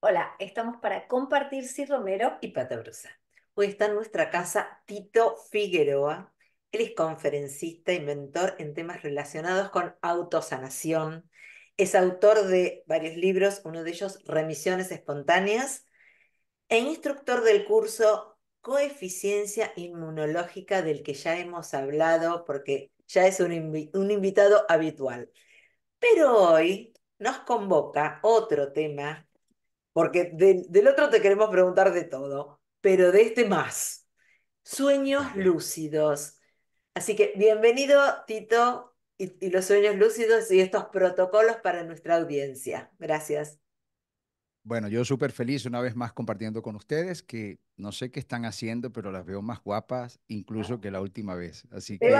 Hola, estamos para compartir si Romero y Pata Brusa. Hoy está en nuestra casa Tito Figueroa. Él es conferencista y mentor en temas relacionados con autosanación. Es autor de varios libros, uno de ellos Remisiones Espontáneas, e instructor del curso Coeficiencia Inmunológica del que ya hemos hablado porque ya es un invitado habitual. Pero hoy nos convoca otro tema porque del otro te queremos preguntar de todo, pero de este más. Sueños lúcidos. Así que bienvenido, Tito, y, los sueños lúcidos y estos protocolos para nuestra audiencia. Gracias. Bueno, yo súper feliz una vez más compartiendo con ustedes que no sé qué están haciendo, pero las veo más guapas incluso que la última vez. Así que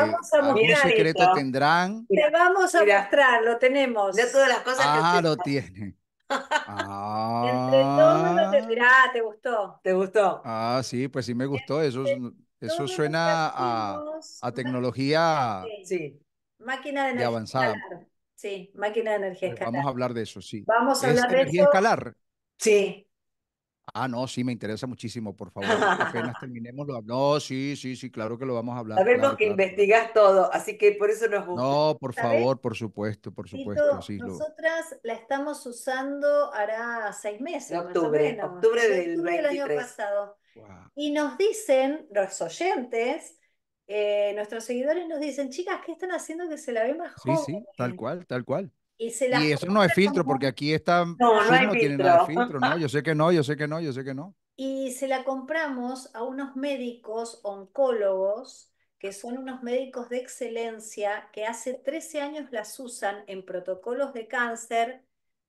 secreto tendrán. Te vamos a mostrar, lo tenemos. De todas las cosas ah, lo tienen. Ah. Entre todos te dirá, ah, ¿te gustó? ¿Te gustó? Ah, sí, pues sí me gustó. Eso, eso suena a, a, tecnología sí. máquina de, energía avanzada. Sí, máquina de energía escalar. vamos a hablar de eso, sí. Vamos a hablar de eso? escalar? Sí, Ah, no, sí, me interesa muchísimo, por favor. Apenas terminemos, lo No, sí, sí, sí, claro que lo vamos a hablar. Sabemos que investigas todo, así que por eso nos gusta. No, por favor, por supuesto, por supuesto. Sí, nosotras la estamos usando hará seis meses. octubre, octubre del, año pasado. Y nos dicen los oyentes, eh, nuestros seguidores nos dicen, chicas, ¿qué están haciendo que se la ve más joven? Sí, sí, tal cual, tal cual. Y, eso no es filtro, porque aquí están No, no, filtro. ¿no? Yo sé que no, yo sé que no, yo sé que no. Y se la compramos a unos médicos oncólogos, que son unos médicos de excelencia, que hace 13 años las usan en protocolos de cáncer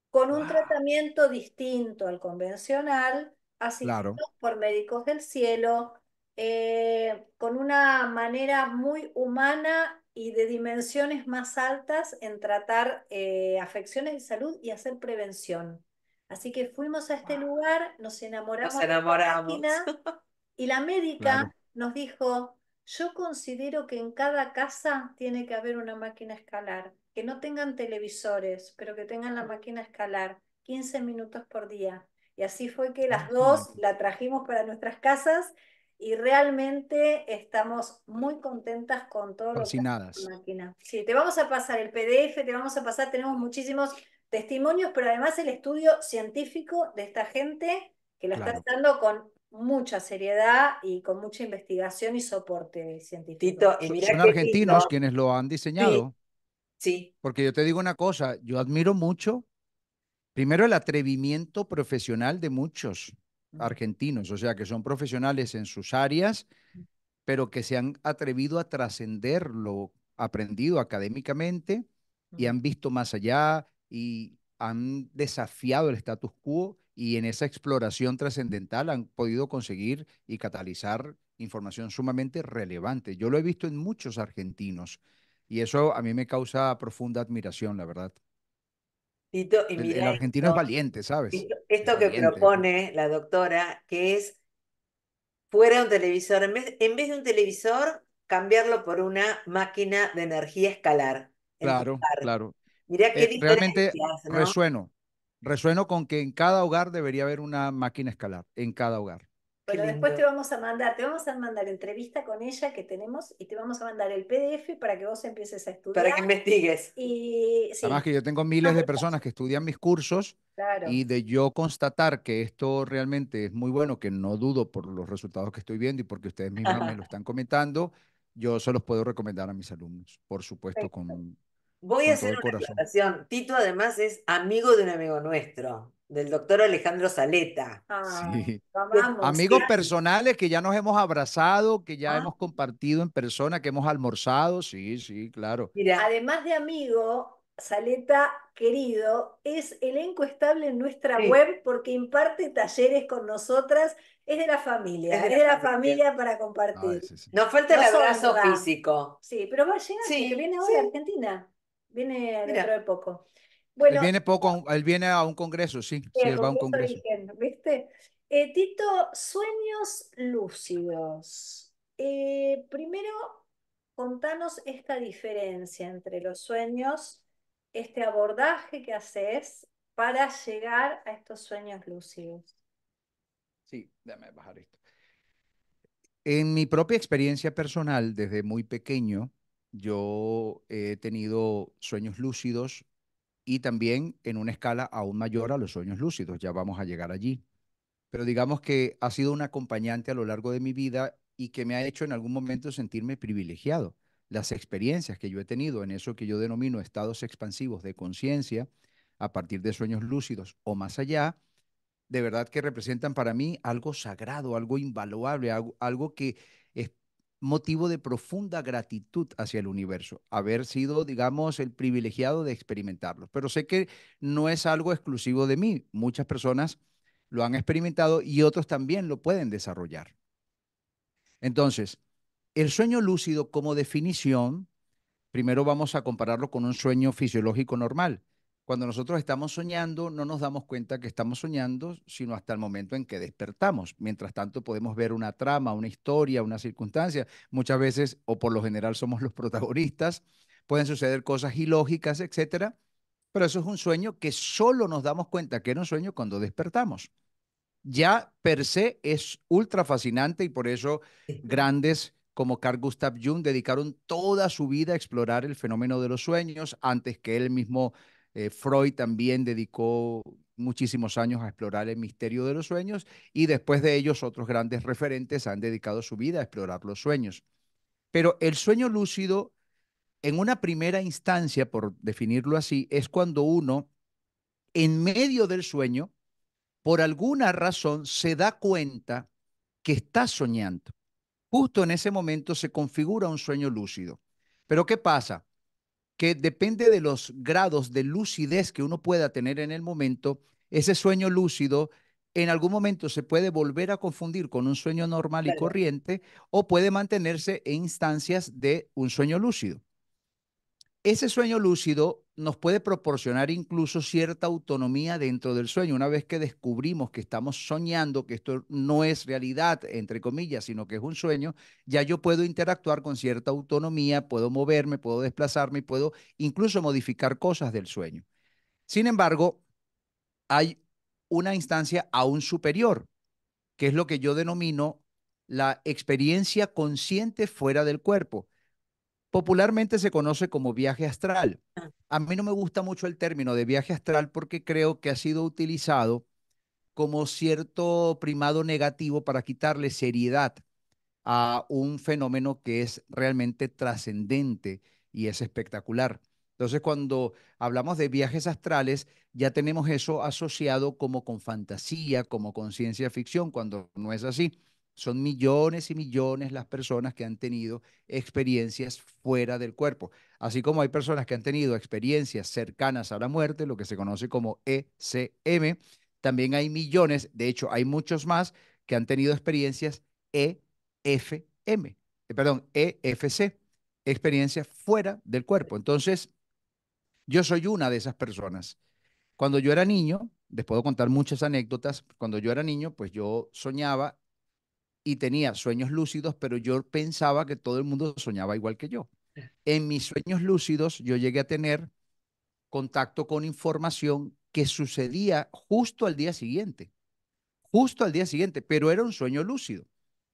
con un tratamiento distinto al convencional, así claro. por médicos del cielo, eh, con una manera muy humana y de dimensiones más altas en tratar eh, afecciones de salud y hacer prevención. Así que fuimos a este lugar, nos enamoramos. De la máquina, y la médica nos dijo, yo considero que en cada casa tiene que haber una máquina escalar, que no tengan televisores, pero que tengan la máquina escalar, 15 minutos por día. Y así fue que las ah, dos la trajimos para nuestras casas y realmente estamos muy contentas con todo lo que máquina. Sí, te vamos a pasar el PDF, te vamos a pasar, tenemos muchísimos testimonios, pero además el estudio científico de esta gente que lo está haciendo con mucha seriedad y con mucha investigación y soporte científico. Son argentinos quienes lo han diseñado. sí. Porque yo te digo una cosa, yo admiro mucho, primero el atrevimiento profesional de muchos argentinos, o sea, que son profesionales en sus áreas, pero que se han atrevido a trascender lo aprendido académicamente y han visto más allá y han desafiado el status quo y en esa exploración trascendental han podido conseguir y catalizar información sumamente relevante. Yo lo he visto en muchos argentinos y eso a mí me causa profunda admiración, la verdad. En y es valiente, ¿sabes? Esto, que propone la doctora, que es fuera un televisor, en vez, de un televisor, cambiarlo por una máquina de energía escalar. Claro, claro. Mirá qué eh, Realmente resueno. Resueno con que en cada hogar debería haber una máquina escalar, en cada hogar. Pero después te vamos a mandar, te vamos a mandar entrevista con ella que tenemos y te vamos a mandar el PDF para que vos empieces a estudiar. Para que investigues. Y, Además que yo tengo miles de personas que estudian mis cursos y de yo constatar que esto realmente es muy bueno, que no dudo por los resultados que estoy viendo y porque ustedes mismos me lo están comentando, yo se los puedo recomendar a mis alumnos, por supuesto, con Voy a hacer una presentación. Tito además es amigo de un amigo nuestro, del doctor Alejandro Saleta. Ah, pues, Amigos personales que ya nos hemos abrazado, que ya ah. hemos compartido en persona, que hemos almorzado, sí, sí, claro. además de amigo, Saleta, querido, es elenco estable en nuestra web porque imparte talleres con nosotras. Es de la familia, es de la, familia. para compartir. nos falta el abrazo ah. físico. Sí, pero va a llegar, que viene hoy Argentina. Viene dentro de poco. Bueno, él viene poco, él viene a un congreso, sí. sí va a un congreso. Eh, Tito, sueños lúcidos. Eh, primero, contanos esta diferencia entre los sueños, este abordaje que haces para llegar a estos sueños lúcidos. Sí, déjame bajar esto. En mi propia experiencia personal, desde muy pequeño, yo he tenido sueños lúcidos y también en una escala aún mayor a los sueños lúcidos, ya vamos a llegar allí. Pero digamos que ha sido un acompañante a lo largo de mi vida y que me ha hecho en algún momento sentirme privilegiado. Las experiencias que yo he tenido en eso que yo denomino estados expansivos de conciencia, a partir de sueños lúcidos o más allá, de verdad que representan para mí algo sagrado, algo invaluable, algo, algo que motivo de profunda gratitud hacia el universo, haber sido, digamos, el privilegiado de experimentarlo. Pero sé que no es algo exclusivo de mí. Muchas personas lo han experimentado y otros también lo pueden desarrollar. Entonces, el sueño lúcido como definición, primero vamos a compararlo con un sueño fisiológico normal. Cuando nosotros estamos soñando, no nos damos cuenta que estamos soñando, sino hasta el momento en que despertamos. Mientras tanto, podemos ver una trama, una historia, una circunstancia. Muchas veces, o por lo general, somos los protagonistas. Pueden suceder cosas ilógicas, etcétera. Pero eso es un sueño que solo nos damos cuenta que es un sueño cuando despertamos. Ya per se es ultra fascinante y por eso grandes como Carl Gustav Jung dedicaron toda su vida a explorar el fenómeno de los sueños antes que él mismo eh, Freud también dedicó muchísimos años a explorar el misterio de los sueños y después de ellos otros grandes referentes han dedicado su vida a explorar los sueños. Pero el sueño lúcido, en una primera instancia, por definirlo así, es cuando uno, en medio del sueño, por alguna razón se da cuenta que está soñando. Justo en ese momento se configura un sueño lúcido. Pero ¿qué pasa? que depende de los grados de lucidez que uno pueda tener en el momento, ese sueño lúcido en algún momento se puede volver a confundir con un sueño normal y corriente o puede mantenerse en instancias de un sueño lúcido. Ese sueño lúcido nos puede proporcionar incluso cierta autonomía dentro del sueño. Una vez que descubrimos que estamos soñando, que esto no es realidad, entre comillas, sino que es un sueño, ya yo puedo interactuar con cierta autonomía, puedo moverme, puedo desplazarme, y puedo incluso modificar cosas del sueño. Sin embargo, hay una instancia aún superior, que es lo que yo denomino la experiencia consciente fuera del cuerpo Popularmente se conoce como viaje astral. Ah. A mí no me gusta mucho el término de viaje astral porque creo que ha sido utilizado como cierto primado negativo para quitarle seriedad a un fenómeno que es realmente trascendente y es espectacular. Entonces, cuando hablamos de viajes astrales, ya tenemos eso asociado como con fantasía, como con ciencia ficción, cuando no es así. Son millones y millones las personas que han tenido experiencias fuera del cuerpo. Así como hay personas que han tenido experiencias cercanas a la muerte, lo que se conoce como ECM, también hay millones, de hecho hay muchos más, que han tenido experiencias EFM, eh, perdón, EFC, experiencias fuera del cuerpo. Entonces, yo soy una de esas personas. Cuando yo era niño, les puedo contar muchas anécdotas, cuando yo era niño, pues yo soñaba y tenía sueños lúcidos, pero yo pensaba que todo el mundo soñaba igual que yo. Eh. En mis sueños lúcidos yo llegué a tener contacto con información que sucedía justo al día siguiente, justo al día siguiente, pero era un sueño lúcido,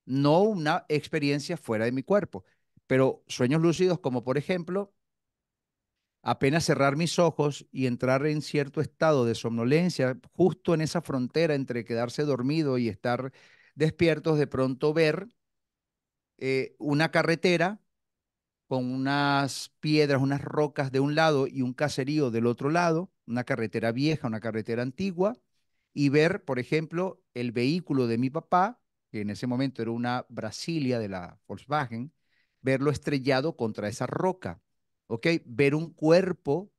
no una experiencia fuera de mi cuerpo, pero sueños lúcidos como por ejemplo apenas cerrar mis ojos y entrar en cierto estado de somnolencia, justo en esa frontera entre quedarse dormido y estar despiertos, de pronto ver eh, una carretera con unas piedras, unas rocas de un lado y un caserío del otro lado, una carretera vieja, una carretera antigua, y ver, por ejemplo, el vehículo de mi papá, que en ese momento era una Brasilia de la Volkswagen, verlo estrellado contra esa roca, ¿ok? Ver un cuerpo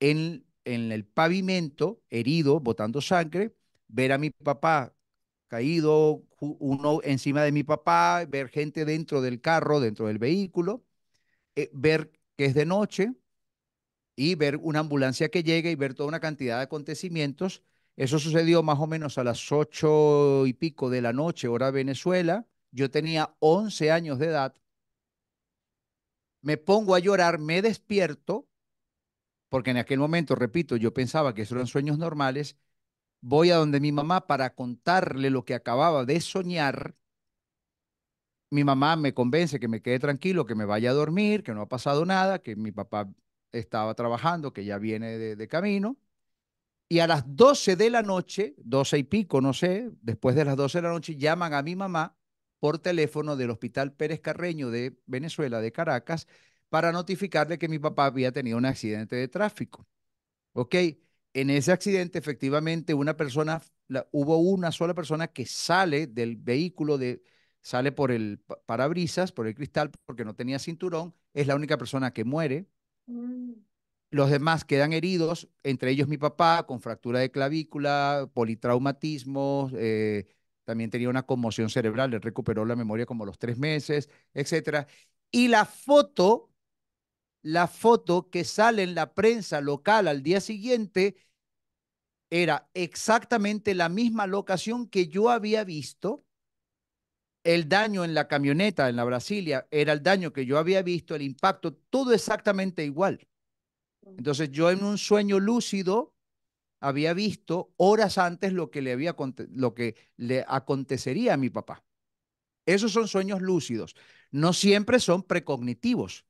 en, en el pavimento, herido, botando sangre, ver a mi papá caído uno encima de mi papá, ver gente dentro del carro, dentro del vehículo, eh, ver que es de noche y ver una ambulancia que llega y ver toda una cantidad de acontecimientos. Eso sucedió más o menos a las ocho y pico de la noche, hora Venezuela. Yo tenía once años de edad. Me pongo a llorar, me despierto, porque en aquel momento, repito, yo pensaba que eso eran sueños normales voy a donde mi mamá para contarle lo que acababa de soñar. Mi mamá me convence que me quede tranquilo, que me vaya a dormir, que no ha pasado nada, que mi papá estaba trabajando, que ya viene de, camino. Y a las 12 de la noche, 12 y pico, no sé, después de las 12 de la noche, llaman a mi mamá por teléfono del Hospital Pérez Carreño de Venezuela, de Caracas, para notificarle que mi papá había tenido un accidente de tráfico. ¿Ok? en ese accidente, efectivamente, una persona, hubo una sola persona que sale del vehículo, sale por el parabrisas, por el cristal, porque no tenía cinturón, es la única persona que muere. Mm. Los demás quedan heridos, entre ellos mi papá, con fractura de clavícula, politraumatismos, eh, también tenía una conmoción cerebral, le recuperó la memoria como los tres meses, etc. Y la foto la foto que sale en la prensa local al día siguiente era exactamente la misma locación que yo había visto. El daño en la camioneta, en la Brasilia, era el daño que yo había visto, el impacto, todo exactamente igual. Entonces yo en un sueño lúcido había visto horas antes lo que le, había, lo que le acontecería a mi papá. Esos son sueños lúcidos. No siempre son precognitivos.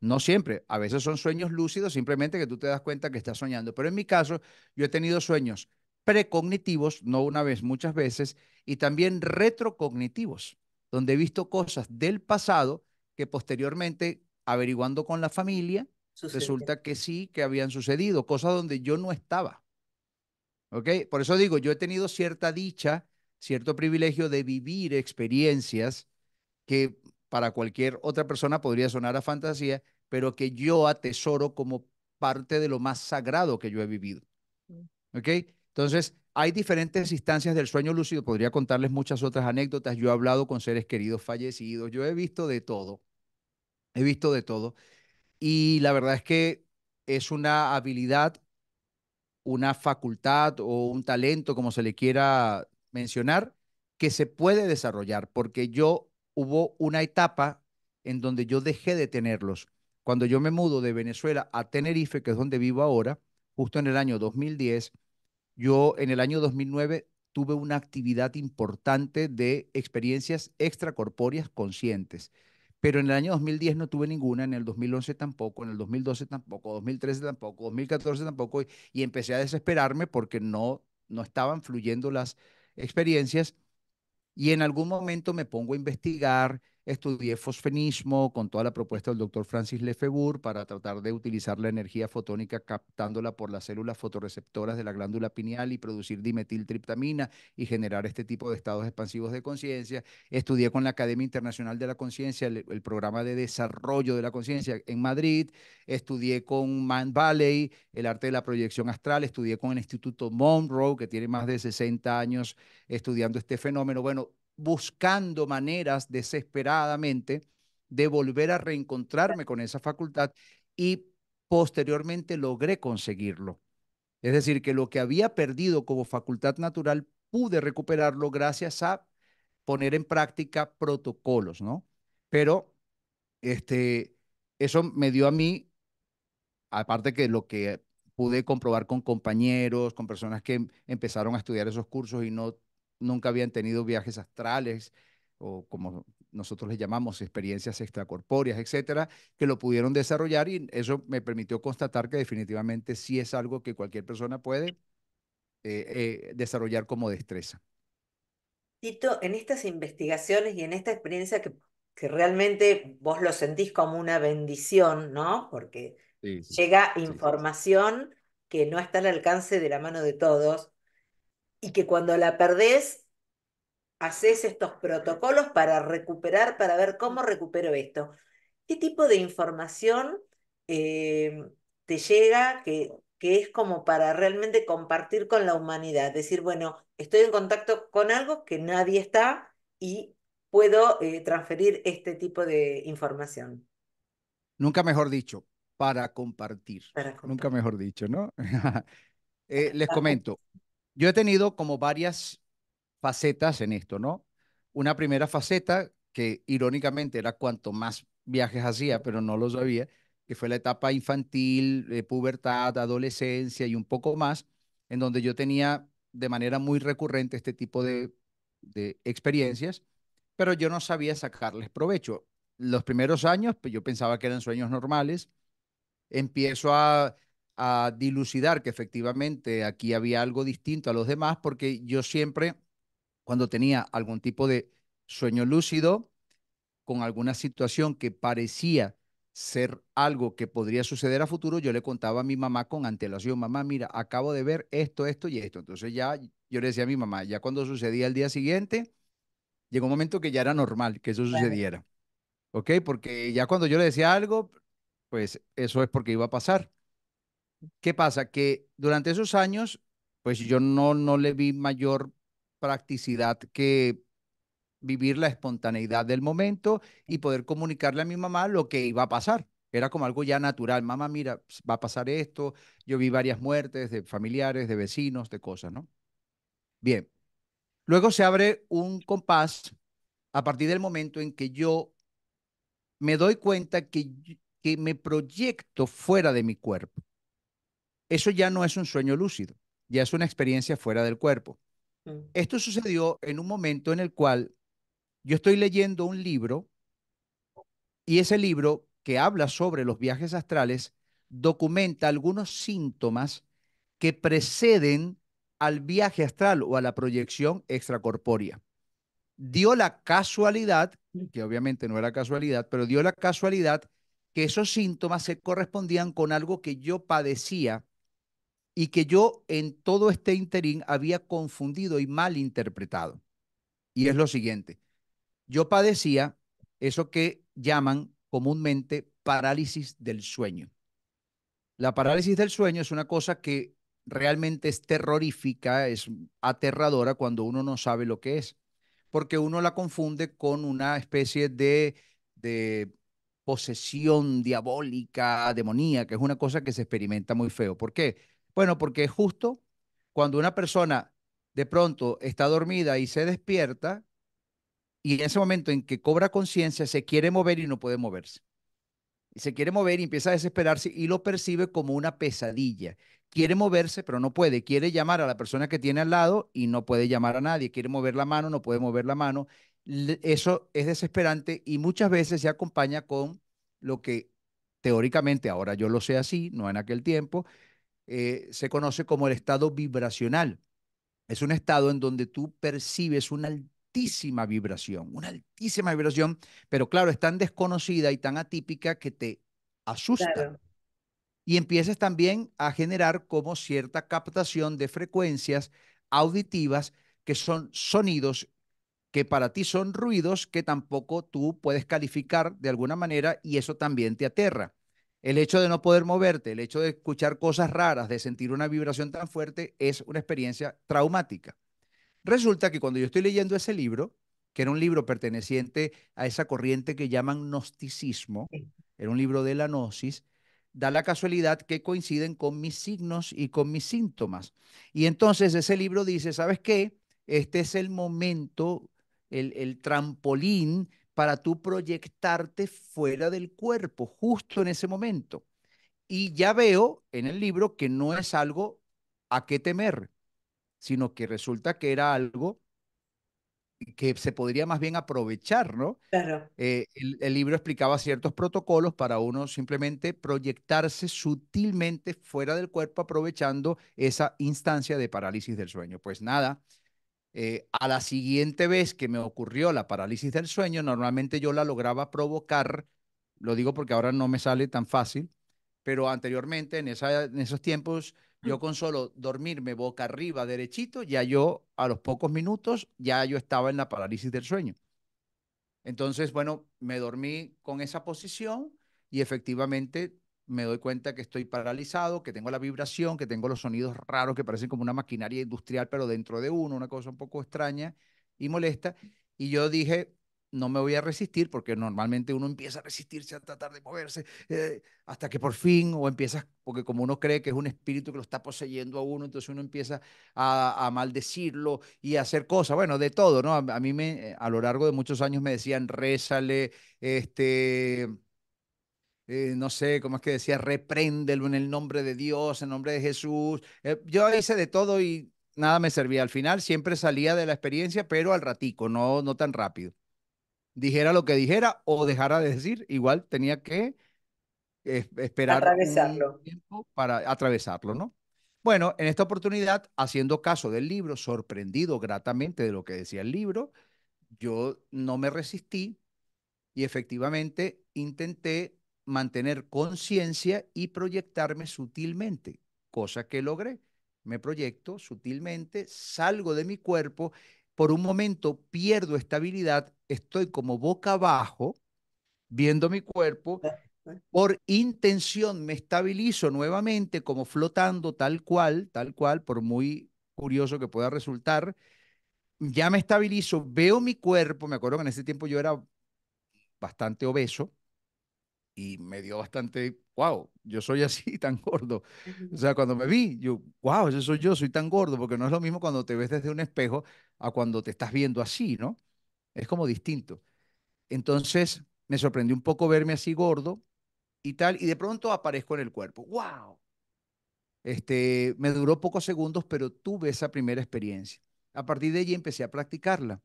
No siempre, a veces son sueños lúcidos, simplemente que tú te das cuenta que estás soñando. Pero en mi caso, yo he tenido sueños precognitivos, no una vez, muchas veces, y también retrocognitivos, donde he visto cosas del pasado que posteriormente, averiguando con la familia, resulta que sí, que habían sucedido, cosas donde yo no estaba. ¿Ok? Por eso digo, yo he tenido cierta dicha, cierto privilegio de vivir experiencias que para cualquier otra persona podría sonar a fantasía, pero que yo atesoro como parte de lo más sagrado que yo he vivido. Mm. ¿Ok? Entonces, hay diferentes instancias del sueño lúcido. Podría contarles muchas otras anécdotas. Yo he hablado con seres queridos fallecidos. Yo he visto de todo. He visto de todo. Y la verdad es que es una habilidad, una facultad o un talento, como se le quiera mencionar, que se puede desarrollar, porque yo hubo una etapa en donde yo dejé de tenerlos. Cuando yo me mudo de Venezuela a Tenerife, que es donde vivo ahora, justo en el año 2010, yo en el año 2009 tuve una actividad importante de experiencias extracorpóreas conscientes. Pero en el año 2010 no tuve ninguna, en el 2011 tampoco, en el 2012 tampoco, 2013 tampoco, 2014 tampoco, y, y empecé a desesperarme porque no, no estaban fluyendo las experiencias y en algún momento me pongo a investigar estudié fosfenismo con toda la propuesta del doctor Francis Lefebvre para tratar de utilizar la energía fotónica captándola por las células fotorreceptoras de la glándula pineal y producir dimetiltriptamina y generar este tipo de estados expansivos de conciencia. Estudié con la Academia Internacional de la Conciencia el, programa de desarrollo de la conciencia en Madrid. Estudié con Man Valley el arte de la proyección astral. Estudié con el Instituto Monroe, que tiene más de 60 años estudiando este fenómeno. Bueno, buscando maneras desesperadamente de volver a reencontrarme con esa facultad y posteriormente logré conseguirlo. Es decir, que lo que había perdido como facultad natural pude recuperarlo gracias a poner en práctica protocolos, ¿no? Pero este, eso me dio a mí, aparte que lo que pude comprobar con compañeros, con personas que empezaron a estudiar esos cursos y no nunca habían tenido viajes astrales o como nosotros les llamamos experiencias extracorpóreas, etcétera, que lo pudieron desarrollar y eso me permitió constatar que definitivamente sí es algo que cualquier persona puede eh, eh, desarrollar como destreza. Tito, en estas investigaciones y en esta experiencia que, que realmente vos lo sentís como una bendición, ¿no? Porque llega información que no está al alcance de la mano de todos, y que cuando la perdés, haces estos protocolos para recuperar, para ver cómo recupero esto. ¿Qué tipo de información eh, te llega que, que es como para realmente compartir con la humanidad? Decir, bueno, estoy en contacto con algo que nadie está y puedo eh, transferir este tipo de información. Nunca mejor dicho, para compartir. Nunca mejor dicho, ¿no? Eh, les comento, yo he tenido como varias facetas en esto, ¿no? Una primera faceta que irónicamente era cuanto más viajes hacía, pero no lo sabía, que fue la etapa infantil, eh, pubertad, adolescencia y un poco más, en donde yo tenía de manera muy recurrente este tipo de, de experiencias, pero yo no sabía sacarles provecho. Los primeros años, pues yo pensaba que eran sueños normales. Empiezo a a dilucidar que efectivamente aquí había algo distinto a los demás, porque yo siempre, cuando tenía algún tipo de sueño lúcido, con alguna situación que parecía ser algo que podría suceder a futuro, yo le contaba a mi mamá con antelación, mamá, mira, acabo de ver esto, esto y esto. Entonces ya yo le decía a mi mamá, ya cuando sucedía el día siguiente, llegó un momento que ya era normal que eso sucediera. ¿Ok? Porque ya cuando yo le decía algo, pues eso es porque iba a pasar. ¿qué pasa? Que durante esos años, pues yo no, no le vi mayor practicidad que vivir la espontaneidad del momento y poder comunicarle a mi mamá lo que iba a pasar. Era como algo ya natural. Mamá, mira, pues, va a pasar esto. Yo vi varias muertes de familiares, de vecinos, de cosas, ¿no? Bien. Luego se abre un compás a partir del momento en que yo me doy cuenta que, que me proyecto fuera de mi cuerpo. Eso ya no es un sueño lúcido, ya es una experiencia fuera del cuerpo. Mm. Esto sucedió en un momento en el cual yo estoy leyendo un libro y ese libro que habla sobre los viajes astrales documenta algunos síntomas que preceden al viaje astral o a la proyección extracorpórea. Dio la casualidad, que obviamente no era casualidad, pero dio la casualidad que esos síntomas se correspondían con algo que yo padecía y que yo en todo este interín había confundido y malinterpretado. Y es lo siguiente, yo padecía eso que llaman comúnmente parálisis del sueño. La parálisis del sueño es una cosa que realmente es terrorífica, es aterradora cuando uno no sabe lo que es, porque uno la confunde con una especie de, de posesión diabólica, demoníaca, es una cosa que se experimenta muy feo. ¿Por qué? Bueno, porque es justo cuando una persona de pronto está dormida y se despierta, y en ese momento en que cobra conciencia, se quiere mover y no puede moverse. Y se quiere mover y empieza a desesperarse y lo percibe como una pesadilla. Quiere moverse, pero no puede. Quiere llamar a la persona que tiene al lado y no puede llamar a nadie. Quiere mover la mano, no puede mover la mano. Eso es desesperante y muchas veces se acompaña con lo que teóricamente, ahora yo lo sé así, no en aquel tiempo, eh, se conoce como el estado vibracional. Es un estado en donde tú percibes una altísima vibración, una altísima vibración, pero claro, es tan desconocida y tan atípica que te asusta. Y empiezas también a generar como cierta captación de frecuencias auditivas que son sonidos que para ti son ruidos que tampoco tú puedes calificar de alguna manera y eso también te aterra. El hecho de no poder moverte, el hecho de escuchar cosas raras, de sentir una vibración tan fuerte, es una experiencia traumática. Resulta que cuando yo estoy leyendo ese libro, que era un libro perteneciente a esa corriente que llaman gnosticismo, era un libro de la gnosis, da la casualidad que coinciden con mis signos y con mis síntomas. Y entonces ese libro dice, ¿sabes qué? Este es el momento, el, el trampolín para tú proyectarte fuera del cuerpo, justo en ese momento. Y ya veo en el libro que no es algo a qué temer, sino que resulta que era algo que se podría más bien aprovechar, ¿no? Eh, el, libro explicaba ciertos protocolos para uno simplemente proyectarse sutilmente fuera del cuerpo aprovechando esa instancia de parálisis del sueño. Pues nada, eh, a la siguiente vez que me ocurrió la parálisis del sueño, normalmente yo la lograba provocar, lo digo porque ahora no me sale tan fácil, pero anteriormente, en, en esos tiempos, yo con solo dormirme boca arriba, derechito, ya yo a los pocos minutos, ya yo estaba en la parálisis del sueño. Entonces, bueno, me dormí con esa posición y efectivamente me doy cuenta que estoy paralizado, que tengo la vibración, que tengo los sonidos raros que parecen como una maquinaria industrial, pero dentro de uno, una cosa un poco extraña y molesta. Y yo dije, no me voy a resistir, porque normalmente uno empieza a resistirse a tratar de moverse, eh, hasta que por fin, o empiezas, porque como uno cree que es un espíritu que lo está poseyendo a uno, entonces uno empieza a, maldecirlo y a hacer cosas, bueno, de todo, ¿no? A, mí me, eh, a lo largo de muchos años me decían, rézale, este eh, no sé, ¿cómo es que decía? Repréndelo en el nombre de Dios, en nombre de Jesús. Eh, yo hice de todo y nada me servía. Al final siempre salía de la experiencia, pero al ratico, no, no tan rápido. Dijera lo que dijera o dejara de decir, igual tenía que esperar Un tiempo para atravesarlo, ¿no? Bueno, en esta oportunidad, haciendo caso del libro, sorprendido gratamente de lo que decía el libro, yo no me resistí y efectivamente intenté mantener conciencia y proyectarme sutilmente, cosa que logré. Me proyecto sutilmente, salgo de mi cuerpo, por un momento pierdo estabilidad, estoy como boca abajo, viendo mi cuerpo, por intención me estabilizo nuevamente como flotando tal cual, tal cual, por muy curioso que pueda resultar, ya me estabilizo, veo mi cuerpo, me acuerdo que en ese tiempo yo era bastante obeso, y me dio bastante, wow, yo soy así tan gordo. O sea, cuando me vi, yo, wow, eso soy yo, soy tan gordo, porque no es lo mismo cuando te ves desde un espejo a cuando te estás viendo así, ¿no? Es como distinto. Entonces, me sorprendió un poco verme así gordo y tal, y de pronto aparezco en el cuerpo, wow. Este, me duró pocos segundos, pero tuve esa primera experiencia. A partir de allí empecé a practicarla.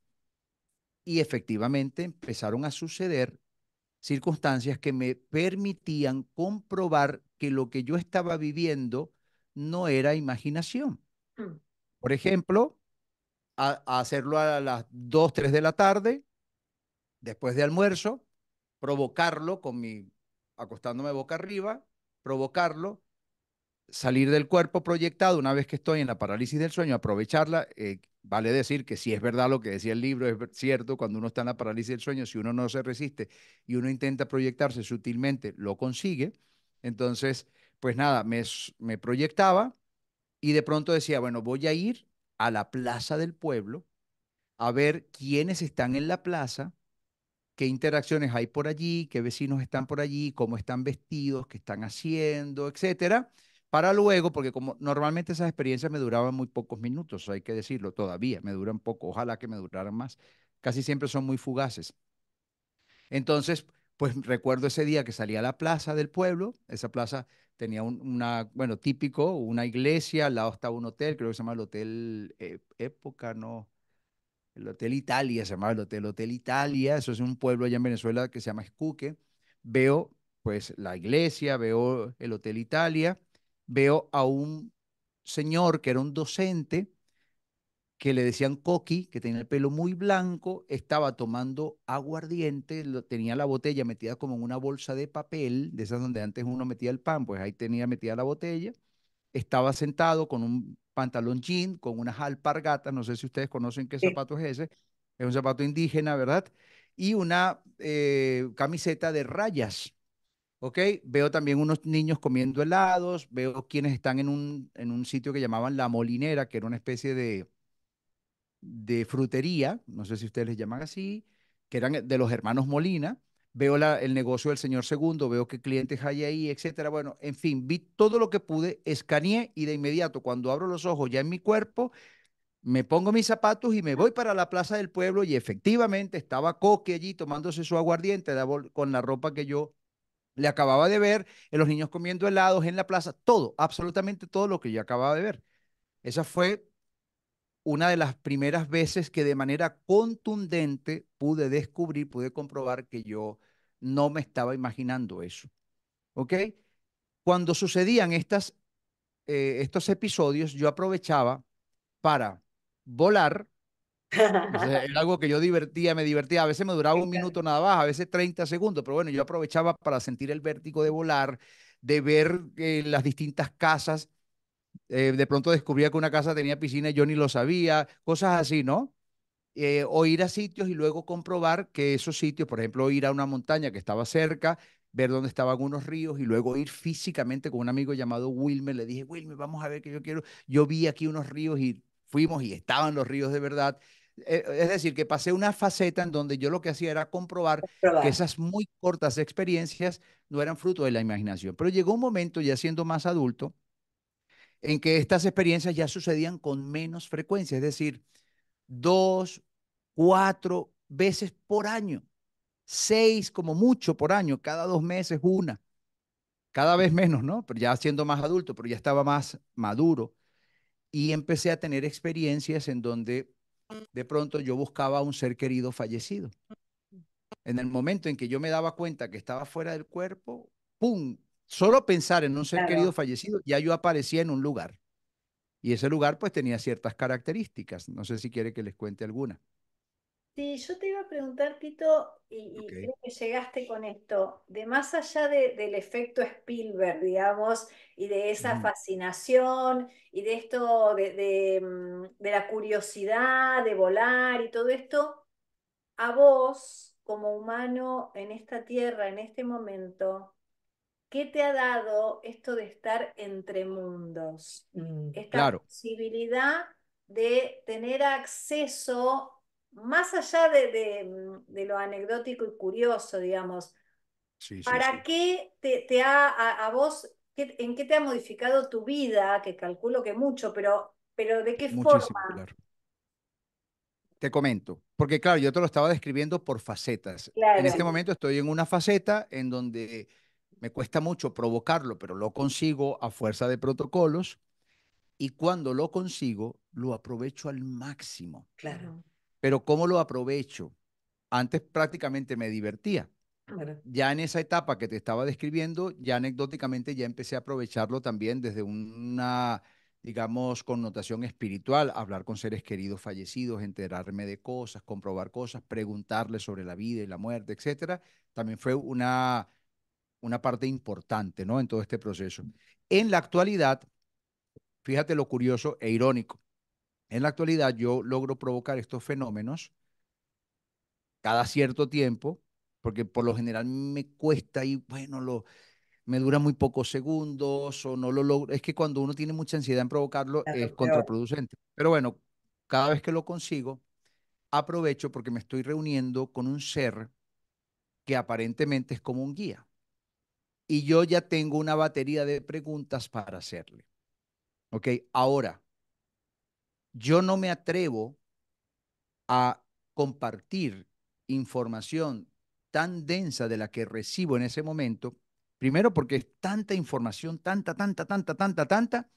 Y efectivamente empezaron a suceder circunstancias que me permitían comprobar que lo que yo estaba viviendo no era imaginación. Mm. Por ejemplo, hacerlo a las 2, 3 de la tarde, después de almuerzo, provocarlo con mi, acostándome boca arriba, provocarlo, salir del cuerpo proyectado una vez que estoy en la parálisis del sueño, aprovecharla. Eh, vale decir que si es verdad lo que decía el libro, es cierto, cuando uno está en la parálisis del sueño, si uno no se resiste y uno intenta proyectarse sutilmente, lo consigue. Entonces, pues nada, me, me proyectaba y de pronto decía, bueno, voy a ir a la plaza del pueblo a ver quiénes están en la plaza, qué interacciones hay por allí, qué vecinos están por allí, cómo están vestidos, qué están haciendo, etcétera para luego, porque como normalmente esas experiencias me duraban muy pocos minutos, hay que decirlo todavía, me duran poco, ojalá que me duraran más, casi siempre son muy fugaces. Entonces, pues recuerdo ese día que salí a la plaza del pueblo, esa plaza tenía una, bueno, típico, una iglesia, al lado estaba un hotel, creo que se llama el Hotel e, Época, ¿no? El Hotel Italia, se llama el Hotel, Hotel Italia, eso es un pueblo allá en Venezuela que se llama Escuque. Veo, pues, la iglesia, veo el Hotel Italia, veo a un señor que era un docente, que le decían Coqui, que tenía el pelo muy blanco, estaba tomando aguardiente, lo, tenía la botella metida como en una bolsa de papel, de esas donde antes uno metía el pan, pues ahí tenía metida la botella, estaba sentado con un pantalón jean, con unas alpargatas, no sé si ustedes conocen qué zapato es ese, es un zapato indígena, ¿verdad? Y una eh, camiseta de rayas. ¿ok? Veo también unos niños comiendo helados, veo quienes están en un, en un sitio que llamaban La Molinera, que era una especie de, de frutería, no sé si ustedes les llaman así, que eran de los hermanos Molina. Veo el negocio del señor Segundo, veo qué clientes hay ahí, etcétera. Bueno, en fin, vi todo lo que pude, escaneé y de inmediato, cuando abro los ojos ya en mi cuerpo, me pongo mis zapatos y me voy para la plaza del pueblo y efectivamente estaba Coque allí tomándose su aguardiente con la ropa que yo le acababa de ver, en eh, los niños comiendo helados en la plaza, todo, absolutamente todo lo que yo acababa de ver. Esa fue una de las primeras veces que de manera contundente pude descubrir, pude comprobar que yo no me estaba imaginando eso. ¿Ok? Cuando sucedían estas, eh, estos episodios, yo aprovechaba para volar entonces, era algo que yo divertía, me divertía. A veces me duraba un minuto nada más, a veces 30 segundos, pero bueno, yo aprovechaba para sentir el vértigo de volar, de ver eh, las distintas casas. Eh, de pronto descubría que una casa tenía piscina y yo ni lo sabía, cosas así, ¿no? Eh, o ir a sitios y luego comprobar que esos sitios, por ejemplo, ir a una montaña que estaba cerca, ver dónde estaban unos ríos y luego ir físicamente con un amigo llamado Wilmer. Le dije, Wilmer, vamos a ver que yo quiero. Yo vi aquí unos ríos y fuimos y estaban los ríos de verdad. E, es decir, que pasé una faceta en donde yo lo que hacía era comprobar que esas muy cortas experiencias no eran fruto de la imaginación. Pero llegó un momento, ya siendo más adulto, en que estas experiencias ya sucedían con menos frecuencia, es decir, dos, cuatro veces por año, seis como mucho por año, cada dos meses una, cada vez menos, ¿no? Pero ya siendo más adulto, pero ya estaba más maduro y empecé a tener experiencias en donde de pronto yo buscaba a un ser querido fallecido. En el momento en que yo me daba cuenta que estaba fuera del cuerpo, ¡pum! Solo pensar en un ser querido fallecido, ya yo aparecía en un lugar. Y ese lugar pues tenía ciertas características. No sé si quiere que les cuente alguna. Sí, yo te iba a preguntar, Tito, y, creo que llegaste con esto, de más allá de, del efecto Spielberg, digamos, y de esa fascinación, y de esto, mm, de, la curiosidad, de volar y todo esto, a vos, como humano en esta tierra, en este momento, ¿qué te ha dado esto de estar entre mundos? Mm, esta posibilidad de tener acceso más allá de, de, de, lo anecdótico y curioso, digamos, ¿para qué te, te, ha, a, vos, en qué te ha modificado tu vida? Que calculo que mucho, pero, pero ¿de qué forma? Te comento, porque claro, yo te lo estaba describiendo por facetas. En este momento estoy en una faceta en donde me cuesta mucho provocarlo, pero lo consigo a fuerza de protocolos y cuando lo consigo, lo aprovecho al máximo. Claro pero ¿cómo lo aprovecho? Antes prácticamente me divertía. Ya en esa etapa que te estaba describiendo, ya anecdóticamente ya empecé a aprovecharlo también desde una, digamos, connotación espiritual, hablar con seres queridos fallecidos, enterarme de cosas, comprobar cosas, preguntarles sobre la vida y la muerte, etcétera. También fue una, una parte importante, ¿no? En todo este proceso. En la actualidad, fíjate lo curioso e irónico. En la actualidad yo logro provocar estos fenómenos cada cierto tiempo, porque por lo general me cuesta y bueno, lo, me dura muy pocos segundos o no lo logro. Es que cuando uno tiene mucha ansiedad en provocarlo es contraproducente. Pero bueno, cada vez que lo consigo, aprovecho porque me estoy reuniendo con un ser que aparentemente es como un guía. Y yo ya tengo una batería de preguntas para hacerle. Ok, ahora, yo no me atrevo a compartir información tan densa de la que recibo en ese momento, primero porque es tanta información, tanta, tanta, tanta, tanta, tanta,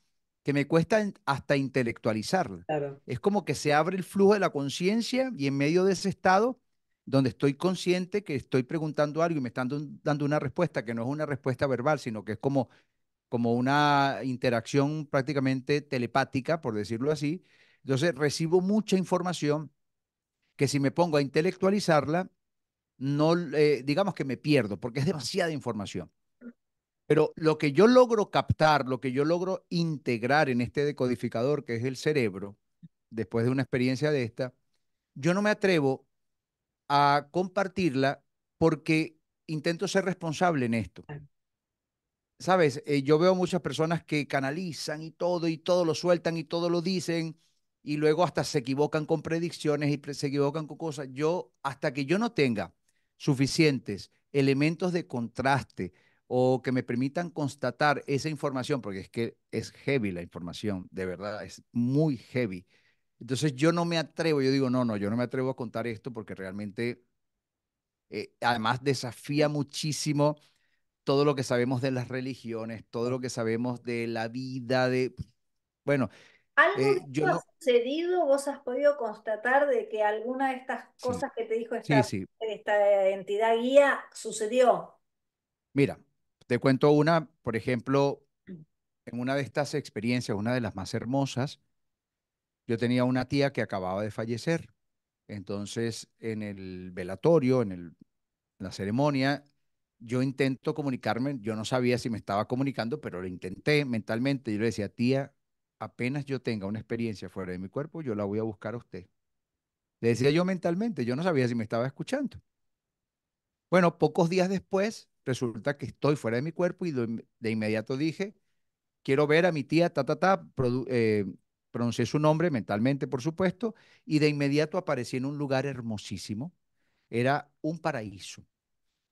que me cuesta hasta intelectualizarla. Es como que se abre el flujo de la conciencia y en medio de ese estado, donde estoy consciente que estoy preguntando algo y me están dando una respuesta que no es una respuesta verbal, sino que es como, como una interacción prácticamente telepática, por decirlo así, entonces recibo mucha información que si me pongo a intelectualizarla, no, eh, digamos que me pierdo, porque es demasiada información. Pero lo que yo logro captar, lo que yo logro integrar en este decodificador, que es el cerebro, después de una experiencia de esta, yo no me atrevo a compartirla porque intento ser responsable en esto. Sabes, eh, yo veo muchas personas que canalizan y todo, y todo lo sueltan y todo lo dicen, y luego hasta se equivocan con predicciones y se equivocan con cosas. Yo, hasta que yo no tenga suficientes elementos de contraste o que me permitan constatar esa información, porque es que es heavy la información, de verdad, es muy heavy. Entonces yo no me atrevo, yo digo, no, no, yo no me atrevo a contar esto porque realmente, eh, además, desafía muchísimo todo lo que sabemos de las religiones, todo lo que sabemos de la vida, de, bueno, ¿Algo eh, yo ha sucedido? ¿Vos has podido constatar de que alguna de estas cosas que te dijo esta, entidad guía sucedió? Mira, te cuento una, por ejemplo, en una de estas experiencias, una de las más hermosas, yo tenía una tía que acababa de fallecer. Entonces, en el velatorio, en, en la ceremonia, yo intento comunicarme. Yo no sabía si me estaba comunicando, pero lo intenté mentalmente. Yo le decía, tía, apenas yo tenga una experiencia fuera de mi cuerpo, yo la voy a buscar a usted. Le decía yo mentalmente, yo no sabía si me estaba escuchando. Bueno, pocos días después, resulta que estoy fuera de mi cuerpo y de inmediato dije, quiero ver a mi tía, ta, ta, ta, eh, pronuncié su nombre mentalmente, por supuesto, y de inmediato aparecí en un lugar hermosísimo. Era un paraíso.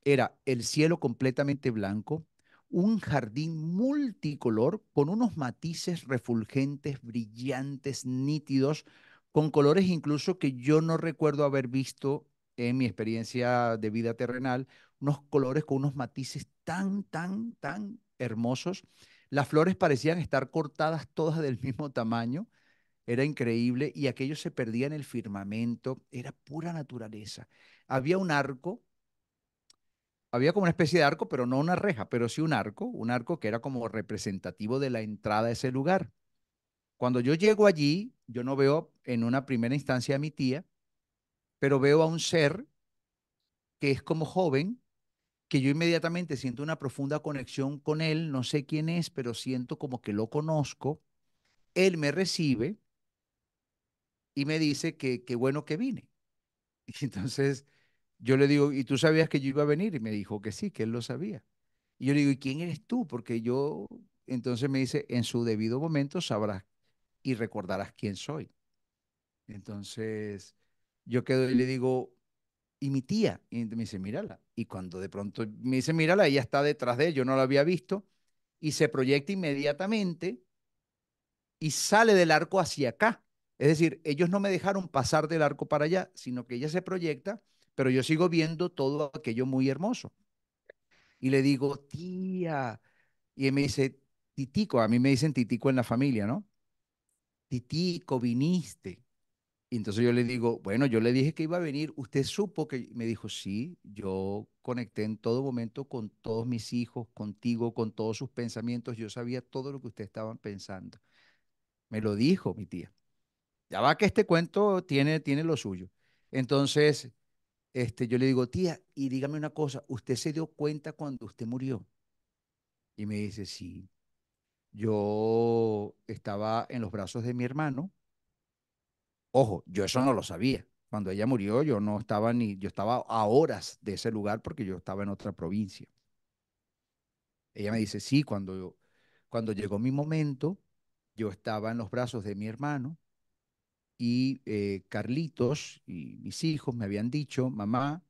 Era el cielo completamente blanco, un jardín multicolor con unos matices refulgentes, brillantes, nítidos, con colores incluso que yo no recuerdo haber visto en mi experiencia de vida terrenal, unos colores con unos matices tan, tan, tan hermosos. Las flores parecían estar cortadas todas del mismo tamaño, era increíble y aquello se perdía en el firmamento, era pura naturaleza. Había un arco había como una especie de arco, pero no una reja, pero sí un arco, un arco que era como representativo de la entrada a ese lugar. Cuando yo llego allí, yo no veo en una primera instancia a mi tía, pero veo a un ser que es como joven, que yo inmediatamente siento una profunda conexión con él, no sé quién es, pero siento como que lo conozco. Él me recibe y me dice que qué bueno que vine. Y entonces yo le digo, ¿y tú sabías que yo iba a venir? Y me dijo que sí, que él lo sabía. Y yo le digo, ¿y quién eres tú? Porque yo, entonces me dice, en su debido momento sabrás y recordarás quién soy. Entonces, yo quedo y le digo, ¿y mi tía? Y me dice, mírala. Y cuando de pronto me dice, mírala, ella está detrás de él, yo no la había visto, y se proyecta inmediatamente y sale del arco hacia acá. Es decir, ellos no me dejaron pasar del arco para allá, sino que ella se proyecta pero yo sigo viendo todo aquello muy hermoso. Y le digo, tía, y me dice, titico, a mí me dicen titico en la familia, ¿no? Titico, viniste. Y entonces yo le digo, bueno, yo le dije que iba a venir, usted supo que me dijo, sí, yo conecté en todo momento con todos mis hijos, contigo, con todos sus pensamientos, yo sabía todo lo que usted estaban pensando. Me lo dijo mi tía. Ya va que este cuento tiene, tiene lo suyo. Entonces, este, yo le digo, tía, y dígame una cosa, ¿usted se dio cuenta cuando usted murió? Y me dice, sí, yo estaba en los brazos de mi hermano. Ojo, yo eso no lo sabía. Cuando ella murió, yo no estaba ni, yo estaba a horas de ese lugar porque yo estaba en otra provincia. Ella me dice, sí, cuando, cuando llegó mi momento, yo estaba en los brazos de mi hermano y eh, Carlitos y mis hijos me habían dicho, mamá,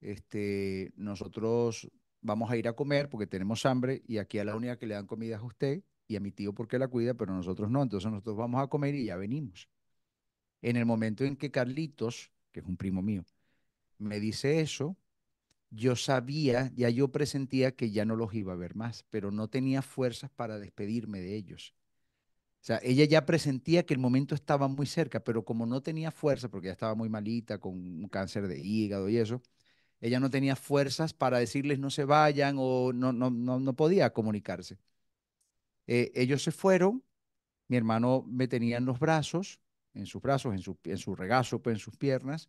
este, nosotros vamos a ir a comer porque tenemos hambre y aquí a la única que le dan comida es a usted y a mi tío porque la cuida, pero nosotros no. Entonces nosotros vamos a comer y ya venimos. En el momento en que Carlitos, que es un primo mío, me dice eso, yo sabía, ya yo presentía que ya no los iba a ver más, pero no tenía fuerzas para despedirme de ellos. O sea, ella ya presentía que el momento estaba muy cerca, pero como no tenía fuerza, porque ya estaba muy malita con un cáncer de hígado y eso, ella no tenía fuerzas para decirles no se vayan o no, no, no, podía comunicarse. Eh, ellos se fueron, mi hermano me tenía en los brazos, en sus brazos, en su, en su regazo, pues, en sus piernas,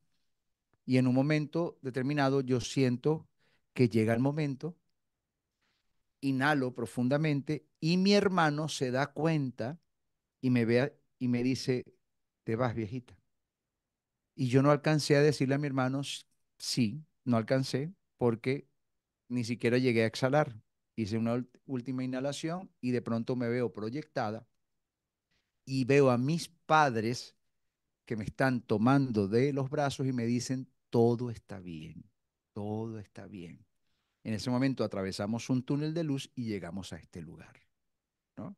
y en un momento determinado yo siento que llega el momento, inhalo profundamente y mi hermano se da cuenta y me vea y me dice, te vas viejita. Y yo no alcancé a decirle a mi hermano, sí, no alcancé porque ni siquiera llegué a exhalar. Hice una última inhalación y de pronto me veo proyectada y veo a mis padres que me están tomando de los brazos y me dicen, todo está bien, todo está bien. En ese momento atravesamos un túnel de luz y llegamos a este lugar. ¿no?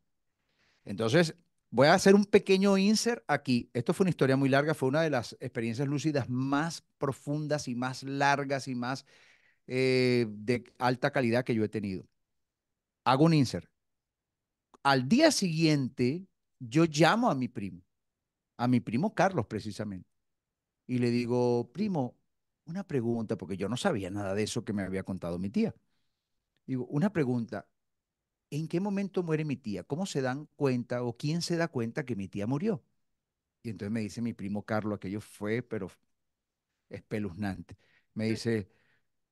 Entonces, Voy a hacer un pequeño insert aquí. Esto fue una historia muy larga, fue una de las experiencias lúcidas más profundas y más largas y más eh, de alta calidad que yo he tenido. Hago un insert. Al día siguiente, yo llamo a mi primo, a mi primo Carlos precisamente, y le digo, primo, una pregunta, porque yo no sabía nada de eso que me había contado mi tía. Digo, una pregunta, ¿en qué momento muere mi tía? ¿Cómo se dan cuenta o quién se da cuenta que mi tía murió? Y entonces me dice mi primo Carlos, aquello fue, pero espeluznante. Me mm. dice,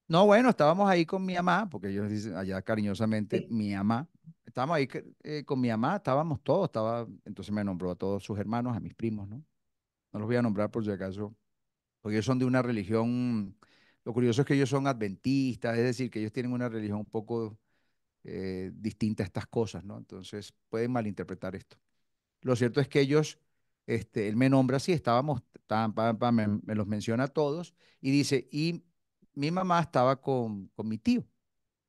no, bueno, estábamos ahí con mi mamá, porque ellos dicen allá cariñosamente, mi mamá. Estábamos ahí eh, con mi mamá, estábamos todos, estaba, entonces me nombró a todos sus hermanos, a mis primos, ¿no? No los voy a nombrar por si acaso, porque ellos son de una religión, lo curioso es que ellos son adventistas, es decir, que ellos tienen una religión un poco eh, distinta estas cosas, ¿no? Entonces pueden malinterpretar esto. Lo cierto es que ellos, este, él me nombra así, estábamos, me, los menciona a todos y dice, y mi mamá estaba con, con mi tío,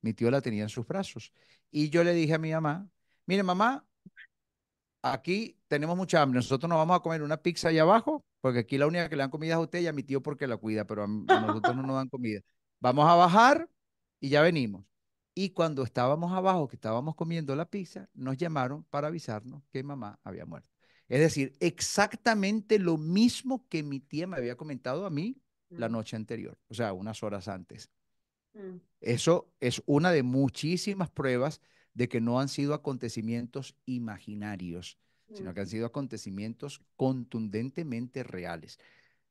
mi tío la tenía en sus brazos. Y yo le dije a mi mamá, mire mamá, aquí tenemos mucha hambre, nosotros no vamos a comer una pizza allá abajo, porque aquí la única que le dan comida es a usted y a mi tío porque la cuida, pero a nosotros no nos dan comida. Vamos a bajar y ya venimos. Y cuando estábamos abajo, que estábamos comiendo la pizza, nos llamaron para avisarnos que mamá había muerto. Es decir, exactamente lo mismo que mi tía me había comentado a mí la mm. noche anterior, o sea, unas horas antes. Mm. Eso es una de muchísimas pruebas de que no han sido acontecimientos imaginarios, mm. sino que han sido acontecimientos contundentemente reales.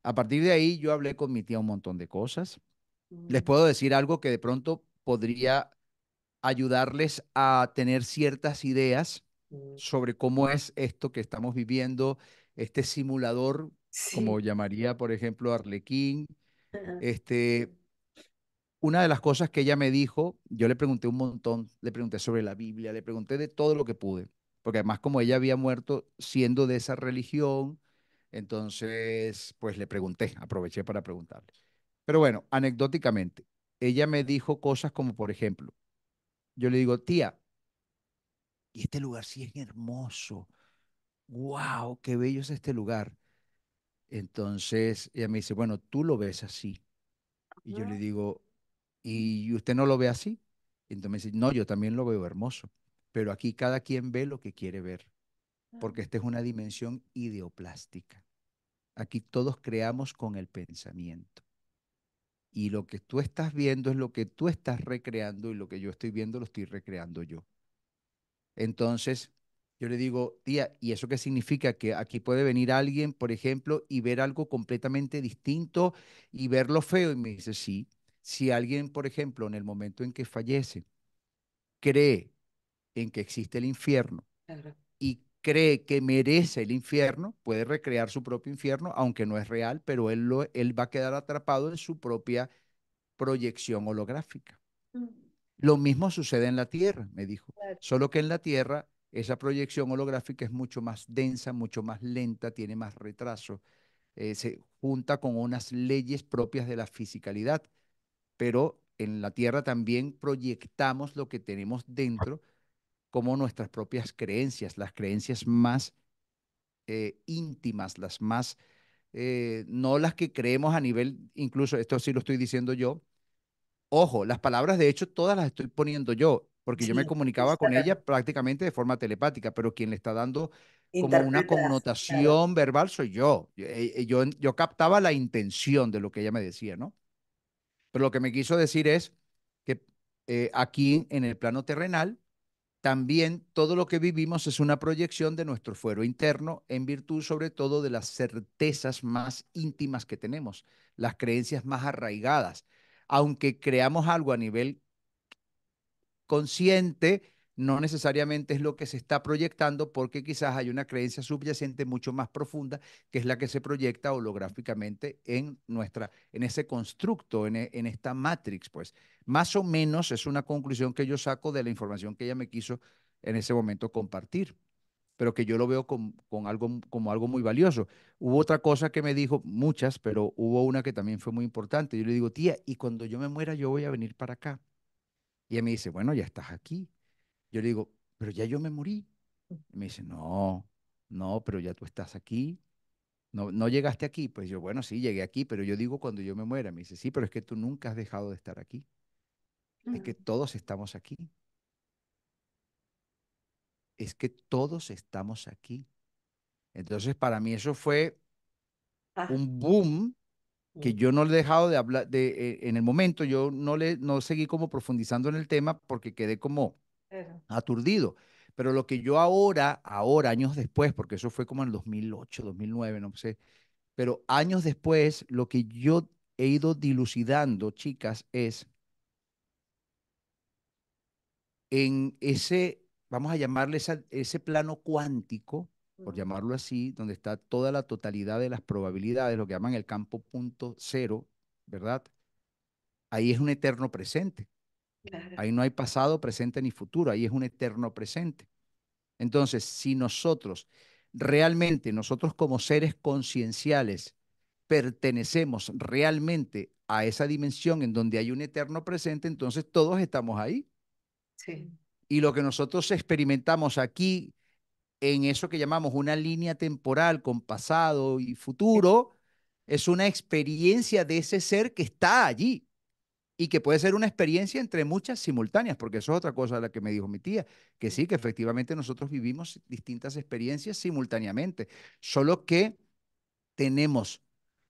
A partir de ahí yo hablé con mi tía un montón de cosas. Les puedo decir algo que de pronto podría ayudarles a tener ciertas ideas mm. sobre cómo es esto que estamos viviendo, este simulador, como llamaría, por ejemplo, Arlequín. Este, una de las cosas que ella me dijo, yo le pregunté un montón, le pregunté sobre la Biblia, le pregunté de todo lo que pude, porque además como ella había muerto siendo de esa religión, entonces pues le pregunté, aproveché para preguntarle. Pero bueno, anecdóticamente, ella me dijo cosas como, por ejemplo, yo le digo, tía, y este lugar sí es hermoso. ¡Wow! ¡Qué bello es este lugar! Entonces ella me dice, bueno, tú lo ves así. Y yo le digo, ¿y usted no lo ve así? Y entonces me dice, no, yo también lo veo hermoso. Pero aquí cada quien ve lo que quiere ver, porque ah. esta es una dimensión ideoplástica. Aquí todos creamos con el pensamiento y lo que tú estás viendo es lo que tú estás recreando y lo que yo estoy viendo lo estoy recreando yo. Entonces, yo le digo, tía, ¿y eso qué significa? Que aquí puede venir alguien, por ejemplo, y ver algo completamente distinto y verlo feo. Y me dice, sí, si alguien, por ejemplo, en el momento en que fallece, cree en que existe el infierno y cree que merece el infierno, puede recrear su propio infierno, aunque no es real, pero él, él va a quedar atrapado en su propia proyección holográfica. Mm. Lo mismo sucede en la Tierra, me dijo, solo que en la Tierra esa proyección holográfica es mucho más densa, mucho más lenta, tiene más retraso, eh, se junta con unas leyes propias de la fisicalidad, pero en la Tierra también proyectamos lo que tenemos ah. dentro como nuestras propias creencias, las creencias más eh, íntimas, las más, eh, no las que creemos a nivel, incluso esto sí lo estoy diciendo yo. Ojo, las palabras de hecho todas las estoy poniendo yo, porque yo me comunicaba con ella prácticamente de forma telepática, pero quien le está dando como una connotación verbal soy yo. Eh, yo, yo. captaba la intención de lo que ella me decía, ¿no? Pero lo que me quiso decir es que aquí en el plano terrenal también todo lo que vivimos es una proyección de nuestro fuero interno en virtud sobre todo de las certezas más íntimas que tenemos, las creencias más arraigadas. Aunque creamos algo a nivel consciente, no necesariamente es lo que se está proyectando porque quizás hay una creencia subyacente mucho más profunda que es la que se proyecta holográficamente en nuestra en ese constructo en, e, esta matrix pues más o menos es una conclusión que yo saco de la información que ella me quiso en ese momento compartir pero que yo lo veo con, algo, como algo muy valioso. Hubo otra cosa que me dijo, muchas, pero hubo una que también fue muy importante. Yo le digo, tía, y cuando yo me muera, yo voy a venir para acá. Y ella me dice, bueno, ya estás aquí. Yo le digo, pero ya yo me morí. Mm. me dice, no, no, pero ya tú estás aquí. No, no llegaste aquí. Pues yo, bueno, sí, llegué aquí, pero yo digo cuando yo me muera. Me dice, sí, pero es que tú nunca has dejado de estar aquí. Es que todos estamos aquí. Es que todos estamos aquí. Entonces, para mí eso fue ah. un boom que mm. yo no le he dejado de hablar, de, eh, en el momento yo no, le, no seguí como profundizando en el tema porque quedé como, Aturdido. Pero lo que yo ahora, ahora, años después, porque eso fue como en 2008, 2009, no sé, pero años después, lo que yo he ido dilucidando, chicas, es en ese, vamos a llamarle ese plano cuántico, por llamarlo así, donde está toda la totalidad de las probabilidades, lo que llaman el campo punto cero, ¿verdad? Ahí es un eterno presente. Ahí no hay pasado, presente ni futuro, ahí es un eterno presente. Entonces, si nosotros realmente, nosotros como seres concienciales, pertenecemos realmente a esa dimensión en donde hay un eterno presente, entonces todos estamos ahí. Y lo que nosotros experimentamos aquí, en eso que llamamos una línea temporal con pasado y futuro, es una experiencia de ese ser que está allí y que puede ser una experiencia entre muchas simultáneas, porque eso es otra cosa de la que me dijo mi tía, que sí, que efectivamente nosotros vivimos distintas experiencias simultáneamente, solo que tenemos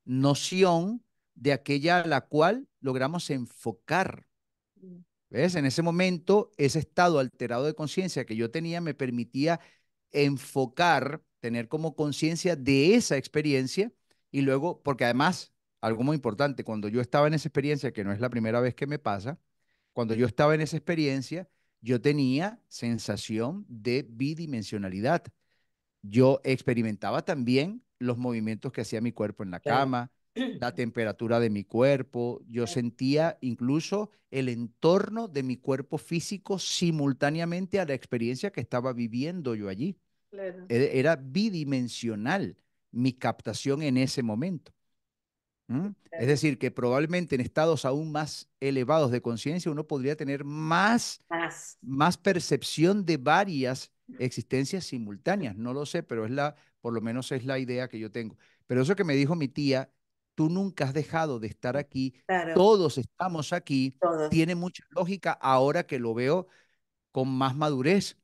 noción de aquella a la cual logramos enfocar. Mm. ¿Ves? En ese momento, ese estado alterado de conciencia que yo tenía me permitía enfocar, tener como conciencia de esa experiencia y luego, porque además algo muy importante, cuando yo estaba en esa experiencia, que no es la primera vez que me pasa, cuando yo estaba en esa experiencia, yo tenía sensación de bidimensionalidad. Yo experimentaba también los movimientos que hacía mi cuerpo en la cama, la temperatura de mi cuerpo, yo sentía incluso el entorno de mi cuerpo físico simultáneamente a la experiencia que estaba viviendo yo allí. E, era bidimensional mi captación en ese momento. Es decir, que probablemente en estados aún más elevados de conciencia uno podría tener más, más, percepción de varias existencias simultáneas. No lo sé, pero es la, por lo menos es la idea que yo tengo. Pero eso que me dijo mi tía, tú nunca has dejado de estar aquí, todos estamos aquí, tiene mucha lógica ahora que lo veo con más madurez.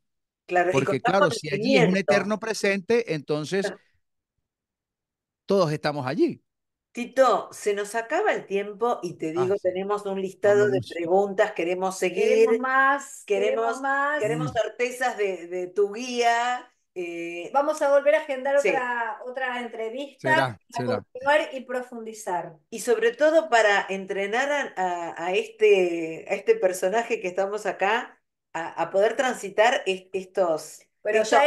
Porque claro, si allí es un eterno presente, entonces todos estamos allí. Tito, se nos acaba el tiempo y te ah, digo, tenemos un listado de preguntas, queremos seguir. Queremos más, queremos, más. certezas de, tu guía. Eh, vamos a volver a agendar otra, otra entrevista a continuar y profundizar. Y sobre todo para entrenar a, este, a este personaje que estamos acá a, poder transitar estos, pero ya, eso,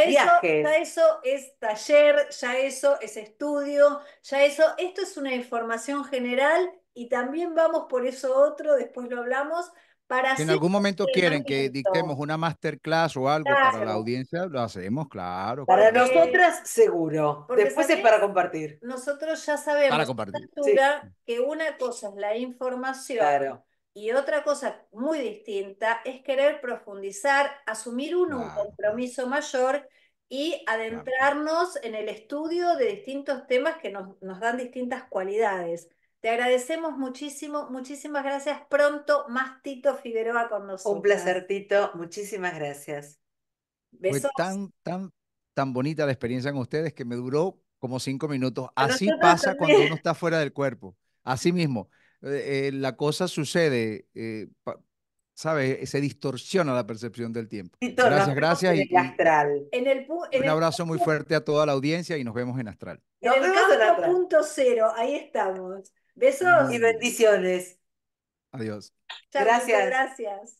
ya eso es taller, ya eso es estudio, ya eso, esto es una información general y también vamos por eso otro, después lo hablamos, para... Si en algún momento quieren que dictemos una masterclass o algo para la audiencia, lo hacemos, claro. Para nosotras, seguro. Después es para compartir. Nosotros ya sabemos para compartir. que una cosa es la información. Claro. Y otra cosa muy distinta es querer profundizar, asumir uno un compromiso mayor y adentrarnos en el estudio de distintos temas que nos, nos dan distintas cualidades. Te agradecemos muchísimo, muchísimas gracias. Pronto más Tito Figueroa con nosotros. Un placer, Tito. Muchísimas gracias. Fue tan, tan, tan bonita la experiencia con ustedes que me duró como cinco minutos. Así pasa cuando uno está fuera del cuerpo. Así mismo. Eh, eh, la cosa sucede, eh, ¿sabes? Se distorsiona la percepción del tiempo. Gracias, gracias. En el un abrazo muy fuerte a toda la audiencia y nos vemos en Astral. en el punto cero, ahí estamos. Besos y bendiciones. Adiós. gracias. gracias.